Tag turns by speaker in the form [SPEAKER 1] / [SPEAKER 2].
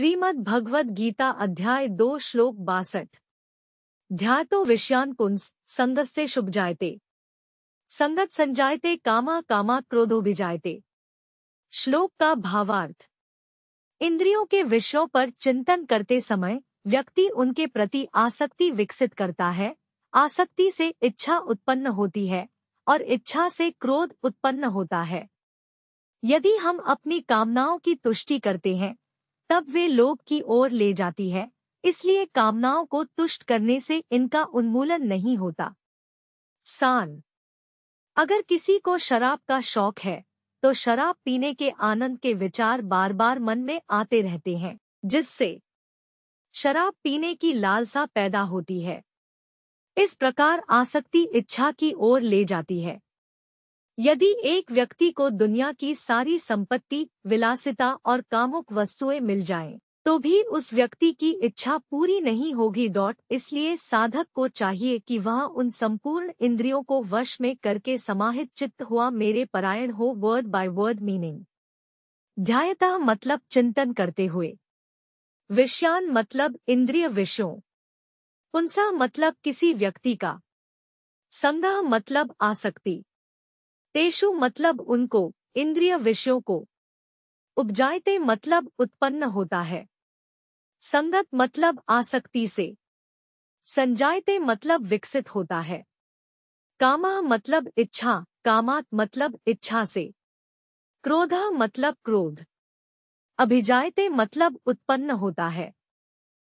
[SPEAKER 1] श्रीमद् भगवद गीता अध्याय दो श्लोक बासठ ध्यातो विषयान कुंस संगस्ते शुभ जायते संगत संजायते कामा कामा क्रोधो भी जायते श्लोक का भावार्थ इंद्रियों के विषयों पर चिंतन करते समय व्यक्ति उनके प्रति आसक्ति विकसित करता है आसक्ति से इच्छा उत्पन्न होती है और इच्छा से क्रोध उत्पन्न होता है यदि हम अपनी कामनाओं की तुष्टि करते हैं तब वे लोग की ओर ले जाती है इसलिए कामनाओं को तुष्ट करने से इनका उन्मूलन नहीं होता सान अगर किसी को शराब का शौक है तो शराब पीने के आनंद के विचार बार बार मन में आते रहते हैं जिससे शराब पीने की लालसा पैदा होती है इस प्रकार आसक्ति इच्छा की ओर ले जाती है यदि एक व्यक्ति को दुनिया की सारी संपत्ति विलासिता और कामुक वस्तुएं मिल जाएं, तो भी उस व्यक्ति की इच्छा पूरी नहीं होगी डॉट इसलिए साधक को चाहिए कि वह उन संपूर्ण इंद्रियों को वश में करके समाहित चित्त हुआ मेरे परायण हो वर्ड बाय वर्ड मीनिंग ध्यायतः मतलब चिंतन करते हुए विषयान मतलब इंद्रिय विषयों पुंसा मतलब किसी व्यक्ति का संग्रह मतलब आसक्ति तेषु मतलब उनको इंद्रिय विषयों को उपजायते मतलब उत्पन्न होता है संगत मतलब आसक्ति से संजायते मतलब विकसित होता है कामा मतलब इच्छा कामात मतलब इच्छा से क्रोध मतलब क्रोध अभिजायते मतलब उत्पन्न होता है